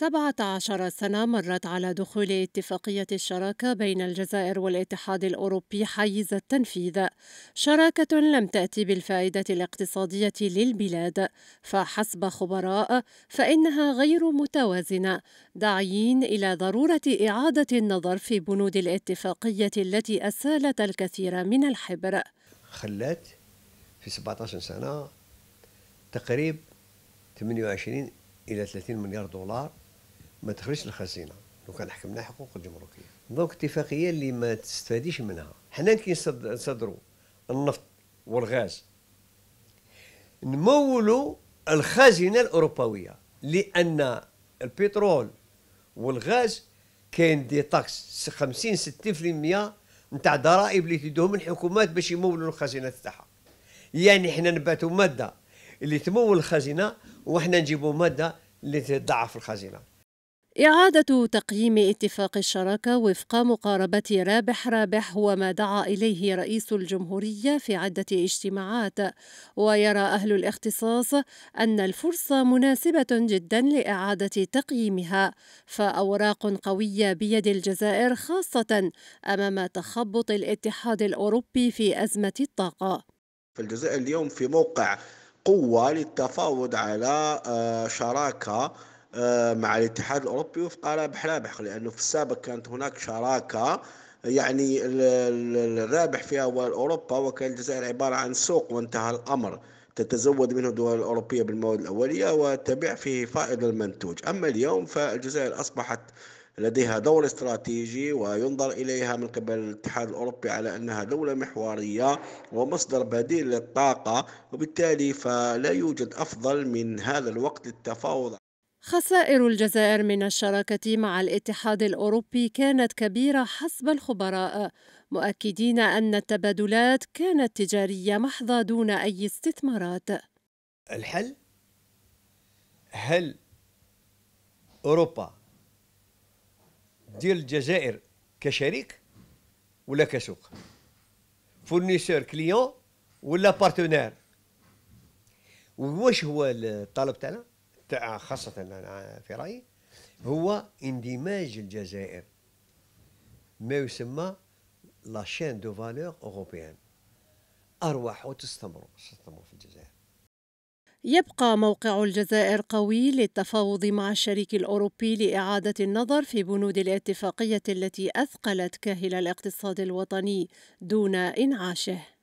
17 سنة مرت على دخول اتفاقية الشراكة بين الجزائر والاتحاد الأوروبي حيز التنفيذ شراكة لم تأتي بالفائدة الاقتصادية للبلاد فحسب خبراء فإنها غير متوازنة داعيين إلى ضرورة إعادة النظر في بنود الاتفاقية التي أسالت الكثير من الحبر خلت في 17 سنة تقريب 28 إلى 30 مليار دولار ما تخرجش الخزينه لو كان حكمنا حقوق الجمركيه دونك اتفاقيه اللي ما تستفاديش منها حنا كي نصدروا النفط والغاز نمولوا الخزينه الاوروبويه لان البترول والغاز كاين دي تاكس 50 60% نتاع ضرائب اللي تدوهم الحكومات باش يمولوا الخزينه تاعها يعني حنا نباتوا ماده اللي تمول الخزينه وحنا نجيبوا ماده اللي تضعف الخزينه إعادة تقييم اتفاق الشراكة وفق مقاربة رابح رابح هو ما دعا إليه رئيس الجمهورية في عدة اجتماعات ويرى أهل الاختصاص أن الفرصة مناسبة جدا لإعادة تقييمها فأوراق قوية بيد الجزائر خاصة أمام تخبط الاتحاد الأوروبي في أزمة الطاقة فالجزائر اليوم في موقع قوة للتفاوض على آه، شراكة آه، مع الاتحاد الاوروبي وفق رابح رابح لانه في السابق كانت هناك شراكه يعني الرابح فيها هو اوروبا وكان الجزائر عباره عن سوق وانتهى الامر تتزود منه الدول الاوروبيه بالمواد الاوليه وتبيع فيه فائض المنتوج، اما اليوم فالجزائر اصبحت لديها دور استراتيجي وينظر اليها من قبل الاتحاد الاوروبي على انها دوله محوريه ومصدر بديل للطاقه وبالتالي فلا يوجد افضل من هذا الوقت للتفاوض خسائر الجزائر من الشراكة مع الاتحاد الأوروبي كانت كبيرة حسب الخبراء مؤكدين أن التبادلات كانت تجارية محضة دون أي استثمارات الحل هل أوروبا دير الجزائر كشريك ولا كسوق فورنيسور كليون ولا بارتنير واش هو الطلب تاعنا خاصه انا في رايي هو اندماج الجزائر ما يسمى لا شين دو فالور اوروبيان ارواح وتستمر تستمر في الجزائر يبقى موقع الجزائر قوي للتفاوض مع الشريك الأوروبي لإعادة النظر في بنود الاتفاقية التي أثقلت كاهل الاقتصاد الوطني دون إنعاشه